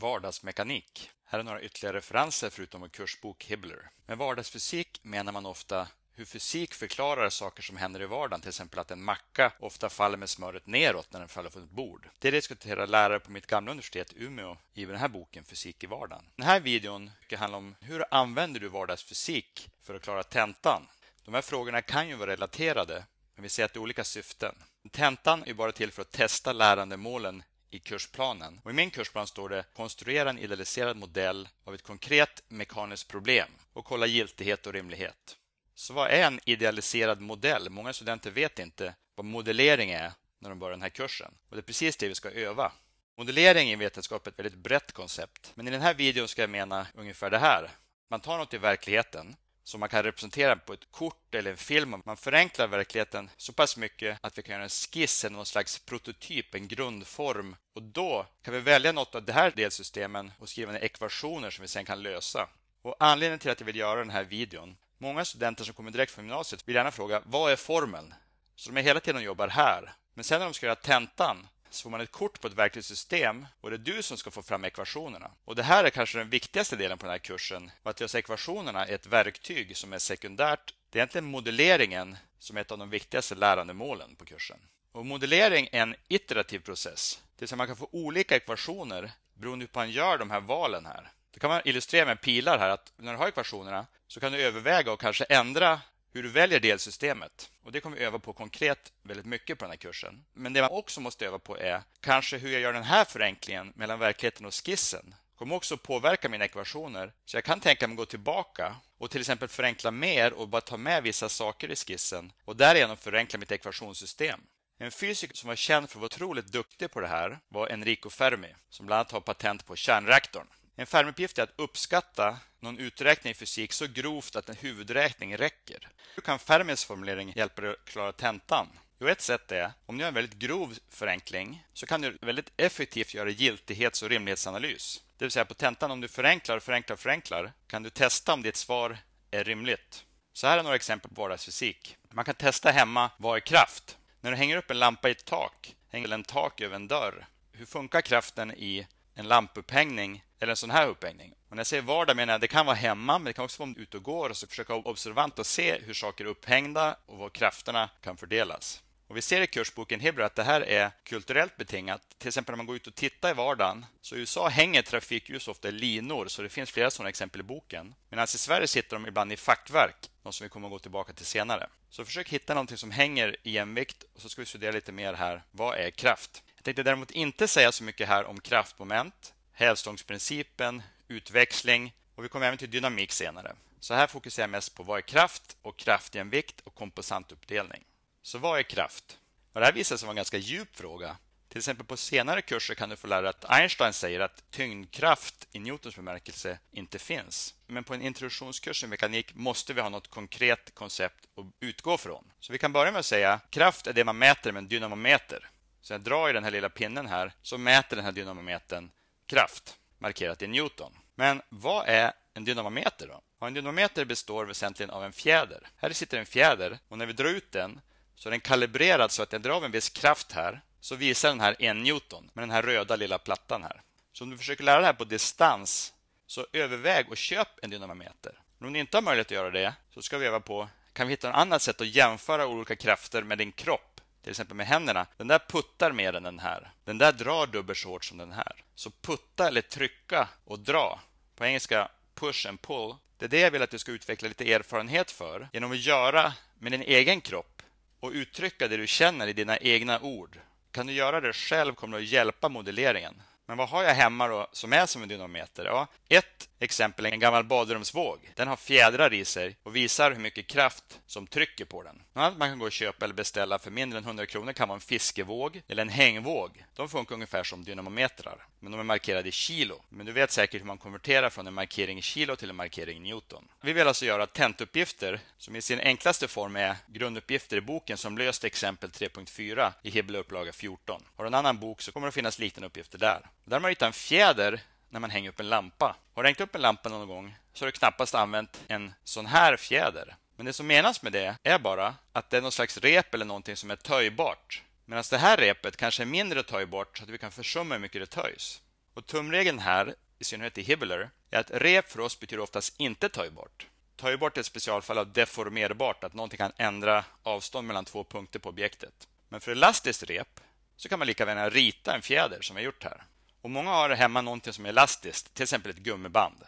vardagsmekanik. Här är några ytterligare referenser förutom vår kursbok Hibbler. Med vardagsfysik menar man ofta hur fysik förklarar saker som händer i vardagen, till exempel att en macka ofta faller med smöret neråt när den faller från ett bord. Det diskuterar lärare på mitt gamla universitet Umeå i den här boken Fysik i vardagen. Den här videon handlar om hur använder du vardagsfysik för att klara tentan? De här frågorna kan ju vara relaterade, men vi ser att det är olika syften. Tentan är bara till för att testa lärandemålen i kursplanen. Och I min kursplan står det Konstruera en idealiserad modell av ett konkret mekaniskt problem och kolla giltighet och rimlighet. Så vad är en idealiserad modell? Många studenter vet inte vad modellering är när de börjar den här kursen. Och Det är precis det vi ska öva. Modellering i vetenskap är ett väldigt brett koncept. Men i den här videon ska jag mena ungefär det här. Man tar något i verkligheten som man kan representera på ett kort eller en film. Man förenklar verkligheten så pass mycket att vi kan göra en skiss, någon slags prototyp, en grundform. Och då kan vi välja något av de här delsystemen och skriva ner ekvationer som vi sen kan lösa. Och anledningen till att jag vill göra den här videon Många studenter som kommer direkt från gymnasiet vill gärna fråga vad är formeln? Så de är hela tiden och jobbar här. Men sen när de ska göra tentan så får man ett kort på ett verktygssystem och det är du som ska få fram ekvationerna. Och Det här är kanske den viktigaste delen på den här kursen. Att just ekvationerna är ett verktyg som är sekundärt. Det är egentligen modelleringen som är ett av de viktigaste lärandemålen på kursen. Och modellering är en iterativ process. Det vill säga man kan få olika ekvationer beroende på hur man gör de här valen här. Det kan man illustrera med pilar här. att När du har ekvationerna så kan du överväga och kanske ändra hur du väljer delsystemet. Och Det kommer vi öva på konkret väldigt mycket på den här kursen. Men det man också måste öva på är kanske hur jag gör den här förenklingen mellan verkligheten och skissen. Det kommer också påverka mina ekvationer. Så jag kan tänka mig att gå tillbaka och till exempel förenkla mer och bara ta med vissa saker i skissen och därigenom förenkla mitt ekvationssystem. En fysiker som var känd för att vara otroligt duktig på det här var Enrico Fermi, som bland annat har patent på kärnreaktorn. En Fermi-uppgift är att uppskatta någon uträkning i fysik så grovt att en huvudräkning räcker. Hur kan Fermis formulering hjälpa dig att klara tentan? Jo, ett sätt är om du gör en väldigt grov förenkling så kan du väldigt effektivt göra giltighets och rimlighetsanalys. Det vill säga på tentan, om du förenklar, förenklar, förenklar kan du testa om ditt svar är rimligt. Så här är några exempel på vardagsfysik. Man kan testa hemma vad är kraft? När du hänger upp en lampa i ett tak, hänger en tak över en dörr. Hur funkar kraften i en lampupphängning eller en sån här upphängning? Och när jag säger vardag menar jag det kan vara hemma, men det kan också vara ute och går. Och så försöka vara observant och se hur saker är upphängda och var krafterna kan fördelas. Och vi ser i kursboken Hebra att det här är kulturellt betingat. Till exempel när man går ut och tittar i vardagen. Så i USA hänger trafikljus ofta i linor, så det finns flera sådana exempel i boken. Medan i Sverige sitter de ibland i fackverk, något som vi kommer att gå tillbaka till senare. Så försök hitta någonting som hänger i jämvikt och så ska vi studera lite mer här. Vad är kraft? Jag tänkte däremot inte säga så mycket här om kraftmoment, hävstångsprincipen, utväxling och vi kommer även till dynamik senare. Så här fokuserar jag mest på vad är kraft och kraftjämvikt och komposantuppdelning. Så vad är kraft? Och det här visar sig vara en ganska djup fråga. Till exempel på senare kurser kan du få lära dig att Einstein säger att tyngdkraft i Newtons bemärkelse inte finns. Men på en introduktionskurs i mekanik måste vi ha något konkret koncept att utgå från. Så vi kan börja med att säga kraft är det man mäter med en dynamometer. Så jag drar i den här lilla pinnen här så mäter den här dynamometern kraft markerat i Newton. Men vad är en dynamometer då? Ja, en dynamometer består väsentligen av en fjäder. Här sitter en fjäder och när vi drar ut den så är den kalibrerad så att jag drar av en viss kraft här så visar den här en Newton med den här röda lilla plattan här. Så om du försöker lära dig det här på distans så överväg och köp en dynamometer. Men om du inte har möjlighet att göra det så ska vi öva på kan vi hitta något annat sätt att jämföra olika krafter med din kropp, till exempel med händerna. Den där puttar mer än den här. Den där drar dubbelt så hårt som den här. Så putta eller trycka och dra på engelska push and pull. Det är det jag vill att du ska utveckla lite erfarenhet för genom att göra med din egen kropp och uttrycka det du känner i dina egna ord. Kan du göra det själv kommer det att hjälpa modelleringen. Men vad har jag hemma då som är som en dynamometer? Ja, ett Exempel en gammal badrumsvåg. Den har fjädrar i sig och visar hur mycket kraft som trycker på den. Något annat man kan gå och köpa eller beställa för mindre än 100 kronor kan vara en fiskevåg eller en hängvåg. De funkar ungefär som dynamometrar, men de är markerade i kilo. Men du vet säkert hur man konverterar från en markering i kilo till en markering i newton. Vi vill alltså göra tentuppgifter som i sin enklaste form är grunduppgifter i boken som löst exempel 3.4 i Hibble upplaga 14. Har du en annan bok så kommer det finnas liknande uppgifter där. Där har man hittar en fjäder när man hänger upp en lampa. Har du hängt upp en lampa någon gång så har du knappast använt en sån här fjäder. Men det som menas med det är bara att det är någon slags rep eller någonting som är töjbart. Medan det här repet kanske är mindre töjbart så att vi kan försumma hur mycket det töjs. Och tumregeln här, i synnerhet i Hibbler, är att rep för oss betyder oftast inte töjbart. Töjbart är ett specialfall av deformerbart, att någonting kan ändra avstånd mellan två punkter på objektet. Men för elastiskt rep så kan man lika väl rita en fjäder som vi har gjort här. Och Många har hemma någonting som är elastiskt, till exempel ett gummiband.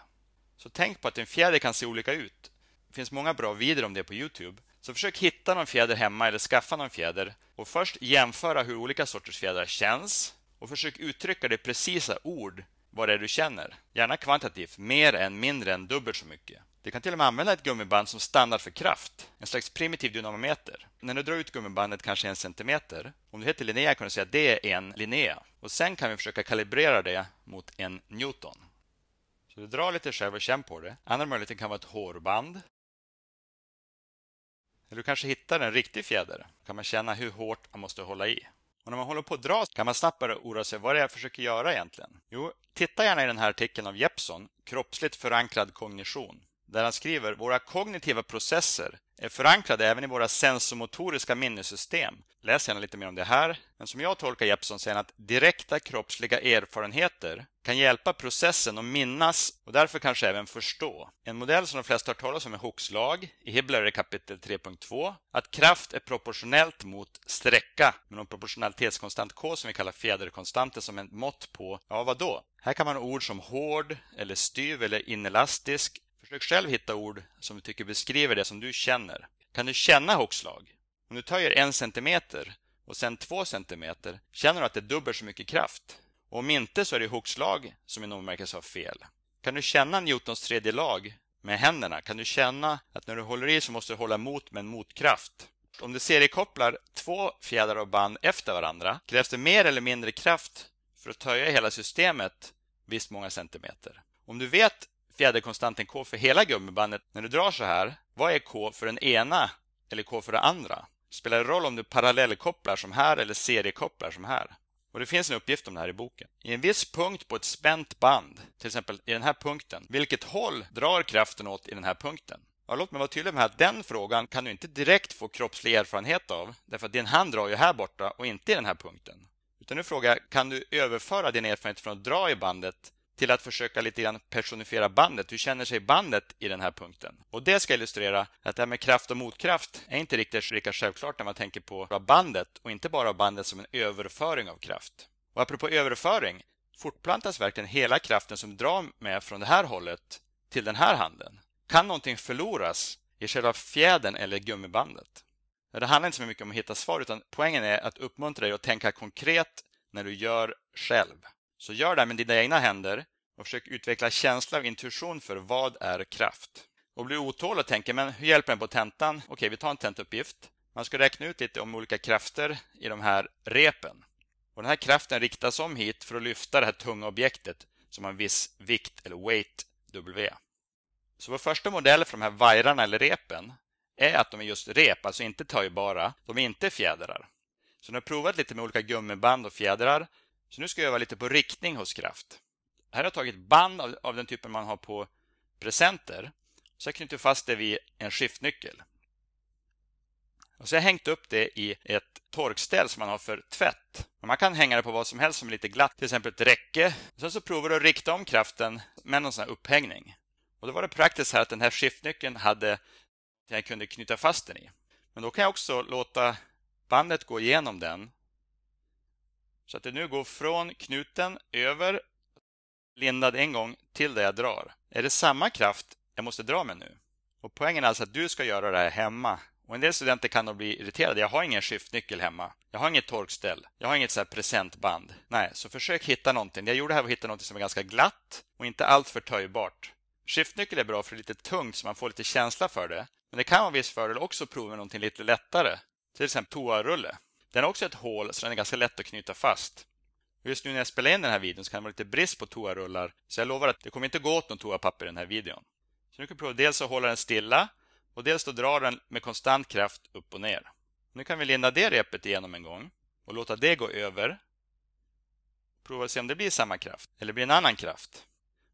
Så tänk på att en fjäder kan se olika ut. Det finns många bra videor om det på Youtube. Så försök hitta någon fjäder hemma eller skaffa någon fjäder och först jämföra hur olika sorters fjädrar känns och försök uttrycka det precisa ord vad det är du känner. Gärna kvantitativt, mer än, mindre än, dubbelt så mycket. Du kan till och med använda ett gummiband som standard för kraft, en slags primitiv dynamometer. När du drar ut gummibandet kanske en centimeter, om du heter Linnea kan du säga att det är en Linnea. Och sen kan vi försöka kalibrera det mot en Newton. Så du drar lite själv och känner på det. Andra möjligheten kan vara ett hårband. Eller du kanske hittar en riktig fjäder. Då kan man känna hur hårt man måste hålla i. Och när man håller på att dra kan man snabbt börja oroa sig. Vad är det jag försöker göra egentligen? Jo, titta gärna i den här artikeln av Jeppson, Kroppsligt förankrad kognition där han skriver ”Våra kognitiva processer är förankrade även i våra sensomotoriska minnessystem. Läs gärna lite mer om det här. Men som jag tolkar Jeppson säger han att direkta kroppsliga erfarenheter kan hjälpa processen att minnas och därför kanske även förstå. En modell som de flesta har talat om är Hooks lag. I Hibbler är kapitel 3.2 att kraft är proportionellt mot sträcka med någon proportionalitetskonstant K som vi kallar fjäderkonstanten som ett mått på, ja vad då? Här kan man ha ord som hård eller styv eller inelastisk Försök själv hitta ord som du tycker beskriver det som du känner. Kan du känna hugslag? Om du töjer en centimeter och sen två centimeter, känner du att det är dubbelt så mycket kraft? Och om inte så är det hugslag som i någon bemärkelse har fel. Kan du känna Newtons tredje lag med händerna? Kan du känna att när du håller i så måste du hålla emot med en motkraft? Om du seriekopplar två fjädrar och band efter varandra krävs det mer eller mindre kraft för att töja hela systemet visst många centimeter. Om du vet fjäderkonstanten K för hela gummibandet när du drar så här. Vad är K för den ena eller K för den andra? Spelar det roll om du parallellkopplar som här eller seriekopplar som här? Och Det finns en uppgift om det här i boken. I en viss punkt på ett spänt band, till exempel i den här punkten, vilket håll drar kraften åt i den här punkten? Ja, låt mig vara tydlig med att den frågan kan du inte direkt få kroppslig erfarenhet av därför att din hand drar ju här borta och inte i den här punkten. Utan nu frågar jag, kan du överföra din erfarenhet från att dra i bandet till att försöka lite grann personifiera bandet. Hur känner sig bandet i den här punkten? Och det ska illustrera att det här med kraft och motkraft är inte riktigt lika självklart när man tänker på bandet och inte bara bandet som en överföring av kraft. Och apropå överföring, fortplantas verkligen hela kraften som drar med från det här hållet till den här handen? Kan någonting förloras i själva fjädern eller gummibandet? Det handlar inte så mycket om att hitta svar utan poängen är att uppmuntra dig att tänka konkret när du gör själv. Så gör det här med dina egna händer och försöker utveckla känsla och intuition för vad är kraft? Och blir otålig och tänker, men hur hjälper den på tentan? Okej, vi tar en tentuppgift. Man ska räkna ut lite om olika krafter i de här repen. Och den här kraften riktas om hit för att lyfta det här tunga objektet som har en viss vikt, eller weight, W. Så vår första modell för de här vajrarna eller repen är att de är just rep, alltså inte töjbara. De är inte fjädrar. Så nu har jag provat lite med olika gummiband och fjädrar. Så nu ska jag öva lite på riktning hos kraft. Här har jag tagit band av, av den typen man har på presenter. Så jag knyter fast det vid en skiftnyckel. Och så har jag hängt upp det i ett torkställ som man har för tvätt. Man kan hänga det på vad som helst som är lite glatt, till exempel ett räcke. Sen så provar du att rikta om kraften med någon sån upphängning. Och då var det praktiskt här att den här skiftnyckeln hade att jag kunde knyta fast den i. Men då kan jag också låta bandet gå igenom den. Så att det nu går från knuten över lindad en gång till där jag drar. Är det samma kraft jag måste dra med nu? Och Poängen är alltså att du ska göra det här hemma. Och En del studenter kan nog bli irriterade. Jag har ingen skiftnyckel hemma. Jag har inget torkställ. Jag har inget så presentband. Nej, så försök hitta någonting. Det jag gjorde här var att hitta någonting som är ganska glatt och inte alltför töjbart. Skiftnyckel är bra för det är lite tungt så man får lite känsla för det. Men det kan vara en viss fördel också att prova med någonting lite lättare. Till exempel toarulle. Den har också ett hål så den är ganska lätt att knyta fast. Just nu när jag spelar in den här videon så kan det vara lite brist på toarullar. Så jag lovar att det kommer inte gå åt något toapapper i den här videon. Så nu kan vi prova dels att hålla den stilla och dels att dra den med konstant kraft upp och ner. Nu kan vi linda det repet igenom en gång och låta det gå över. Prova att se om det blir samma kraft eller blir en annan kraft.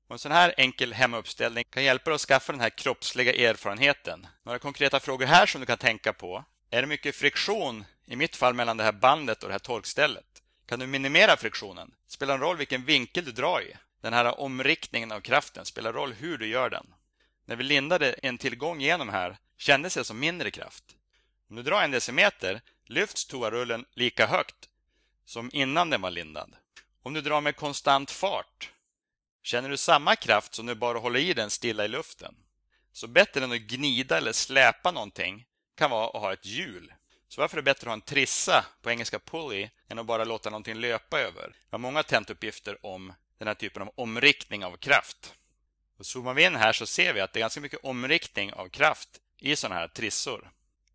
Och en sån här enkel hemuppställning kan hjälpa dig att skaffa den här kroppsliga erfarenheten. Några konkreta frågor här som du kan tänka på. Är det mycket friktion, i mitt fall mellan det här bandet och det här torkstället? Kan du minimera friktionen? Spelar en roll vilken vinkel du drar i. Den här omriktningen av kraften spelar roll hur du gör den. När vi lindade en tillgång genom här kändes det som mindre kraft. Om du drar en decimeter lyfts toarullen lika högt som innan den var lindad. Om du drar med konstant fart känner du samma kraft som du bara håller i den stilla i luften. Så bättre än att gnida eller släpa någonting kan vara att ha ett hjul så varför är det bättre att ha en trissa, på engelska pulley, än att bara låta någonting löpa över? Vi har många tentuppgifter om den här typen av omriktning av kraft. Och zoomar vi in här så ser vi att det är ganska mycket omriktning av kraft i sådana här trissor.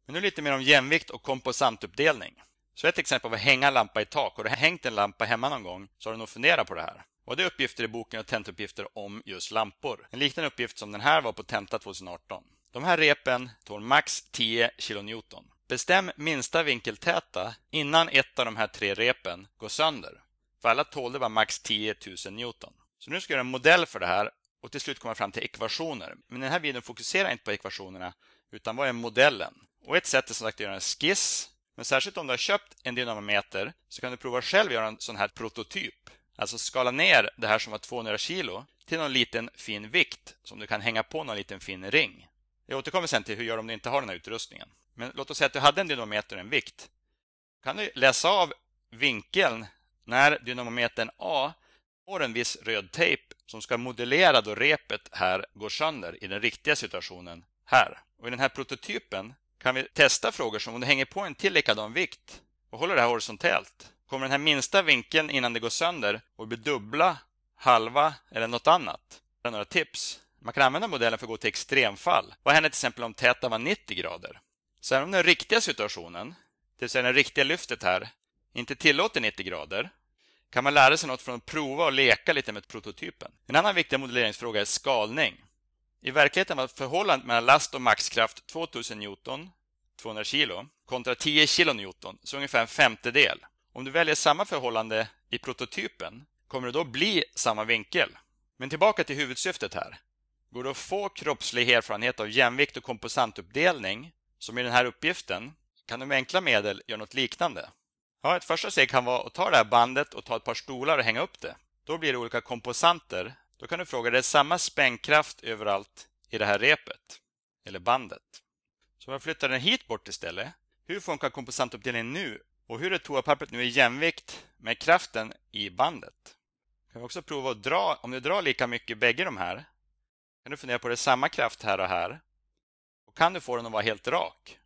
Men nu lite mer om jämvikt och komposantuppdelning. Så ett exempel var att hänga en lampa i tak. Har du hängt en lampa hemma någon gång så har du nog funderat på det här. Och det är uppgifter i boken och tentuppgifter om just lampor. En liknande uppgift som den här var på tenta 2018. De här repen tål max 10 kN. Bestäm minsta vinkeltäta innan ett av de här tre repen går sönder. För alla tålde bara max 10 000 Newton. Så nu ska jag göra en modell för det här och till slut komma fram till ekvationer. Men den här videon fokuserar inte på ekvationerna utan vad är modellen? Och ett sätt är som sagt att göra en skiss. Men särskilt om du har köpt en dynamometer så kan du prova själv att göra en sån här prototyp. Alltså skala ner det här som var 200 kilo till någon liten fin vikt som du kan hänga på någon liten fin ring. Jag återkommer sen till hur gör om du inte har den här utrustningen. Men låt oss säga att du hade en dynamometer och en vikt. kan du läsa av vinkeln när dynamometern A får en viss röd tejp som ska modellera då repet här går sönder i den riktiga situationen här. Och I den här prototypen kan vi testa frågor som om du hänger på en till likadan vikt och håller det här horisontellt. Kommer den här minsta vinkeln innan det går sönder och blir dubbla, halva eller något annat? Några tips? Man kan använda modellen för att gå till extremfall. Vad händer till exempel om täta var 90 grader? Så även om den riktiga situationen, det vill säga det riktiga lyftet här, inte tillåter 90 grader kan man lära sig något från att prova och leka lite med prototypen. En annan viktig modelleringsfråga är skalning. I verkligheten var förhållandet mellan last och maxkraft 2000 Newton, 200 kilo, kontra 10 kilo Newton, så ungefär en femtedel. Om du väljer samma förhållande i prototypen kommer det då bli samma vinkel. Men tillbaka till huvudsyftet här. Går det att få kroppslig erfarenhet av jämvikt och komposantuppdelning, som i den här uppgiften, kan du med enkla medel göra något liknande. Ja, ett första steg kan vara att ta det här bandet och ta ett par stolar och hänga upp det. Då blir det olika komposanter. Då kan du fråga dig samma spännkraft överallt i det här repet, eller bandet. Så om jag flyttar den hit bort istället, hur funkar komposantuppdelningen nu och hur är toapappret nu i jämvikt med kraften i bandet? Kan vi också prova att dra, om du drar lika mycket i bägge de här, kan du fundera på det, samma kraft här och här. Och kan du få den att vara helt rak?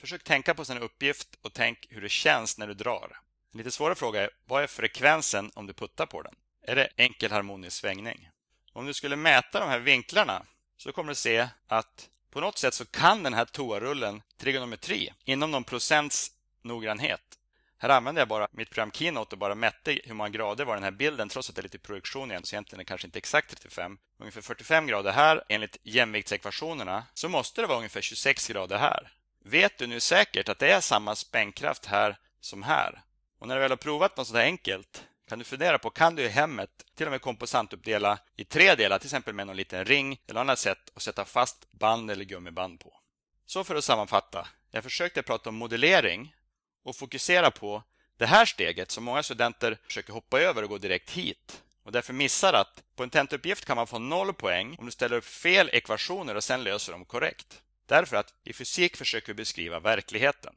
Försök tänka på sin uppgift och tänk hur det känns när du drar. En lite svårare fråga är, vad är frekvensen om du puttar på den? Är det enkel harmonisk svängning? Om du skulle mäta de här vinklarna så kommer du se att på något sätt så kan den här toarullen trigonometri inom någon procents noggrannhet. Här använde jag bara mitt program Keynote och bara mätte hur många grader var den här bilden trots att det är lite projektion igen, så egentligen är det kanske inte exakt 35. Ungefär 45 grader här, enligt jämviktsekvationerna, så måste det vara ungefär 26 grader här. Vet du nu säkert att det är samma spännkraft här som här? Och när du väl har provat något sådant här enkelt kan du fundera på, kan du i hemmet till och med komposantuppdela i tre delar, till exempel med någon liten ring eller annat sätt att sätta fast band eller gummiband på? Så för att sammanfatta, jag försökte prata om modellering och fokusera på det här steget som många studenter försöker hoppa över och gå direkt hit och därför missar att på en tentauppgift kan man få noll poäng om du ställer upp fel ekvationer och sen löser dem korrekt. Därför att i fysik försöker vi beskriva verkligheten.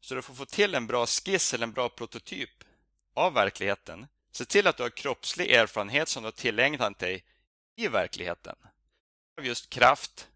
Så du får få till en bra skiss eller en bra prototyp av verkligheten. Se till att du har kroppslig erfarenhet som du har tillägnat dig i verkligheten. Av just kraft,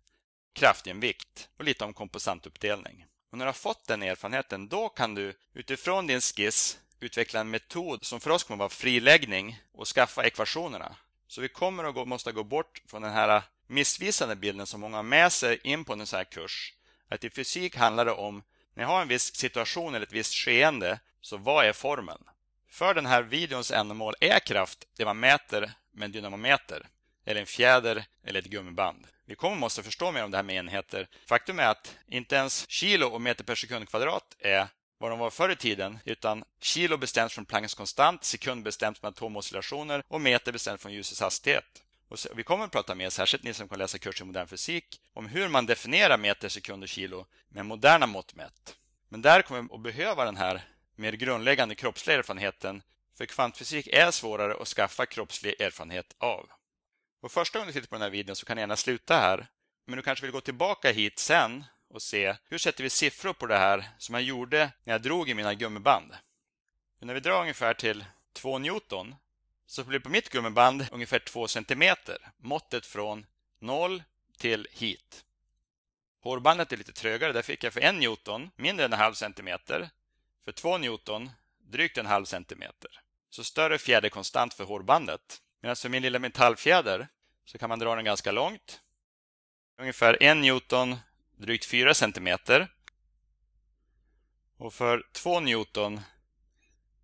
kraftjämvikt och lite om komposantuppdelning. Och när du har fått den erfarenheten, då kan du utifrån din skiss utveckla en metod som för oss kommer att vara friläggning och skaffa ekvationerna. Så vi kommer att gå, måste gå bort från den här missvisande bilden som många har med sig in på en sån här kurs. Att i fysik handlar det om, när jag har en viss situation eller ett visst skeende, så vad är formeln? För den här videons ändamål är kraft det man mäter med en dynamometer, eller en fjäder eller ett gummiband vi kommer måste förstå mer om det här med enheter. Faktum är att inte ens kilo och meter per sekund kvadrat är vad de var förr i tiden, utan kilo bestäms från Plancks konstant, sekund bestäms från atomoscillationer och meter bestäms från ljusets hastighet. Och vi kommer att prata mer, särskilt ni som kommer läsa kurs i modern fysik, om hur man definierar meter, sekund och kilo med moderna mått mätt. Men där kommer vi att behöva den här mer grundläggande kroppsliga erfarenheten, för kvantfysik är svårare att skaffa kroppslig erfarenhet av. Och första gången du tittar på den här videon så kan du gärna sluta här. Men du kanske vill gå tillbaka hit sen och se hur sätter vi siffror på det här som jag gjorde när jag drog i mina gummiband. Men när vi drar ungefär till 2 Newton så blir på mitt gummiband ungefär 2 cm. Måttet från 0 till hit. Hårbandet är lite trögare. Där fick jag för 1 Newton mindre än en halv centimeter. För 2 Newton drygt en halv centimeter. Så större fjäderkonstant för hårbandet. Medan för min lilla metallfjäder så kan man dra den ganska långt. Ungefär 1 Newton, drygt 4 centimeter. Och för 2 Newton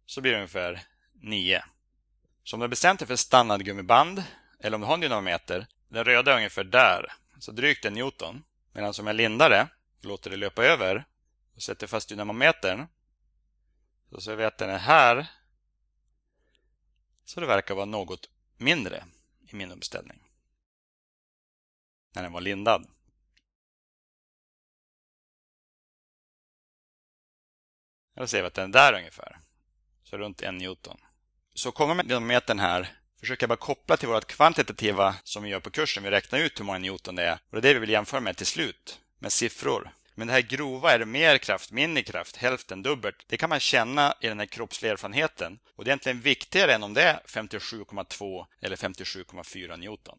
så blir det ungefär 9. Så om du har bestämt dig för standardgummiband, eller om du har en dynamometer, den röda är ungefär där, så drygt en Newton. Medan om jag lindar det, låter det löpa över och sätter fast dynamometern, så ser vi att den är här, så det verkar vara något mindre i min uppställning när den var lindad. Då ser vi att den är där ungefär. Så runt en Newton. Så kommer man genom metern här försöka bara koppla till vårt kvantitativa som vi gör på kursen. Vi räknar ut hur många Newton det är. Och det är det vi vill jämföra med till slut, med siffror. Men det här grova, är det mer kraft, mindre kraft, hälften, dubbelt? Det kan man känna i den här kroppsliga erfarenheten. Och det är egentligen viktigare än om det är 57,2 eller 57,4 Newton.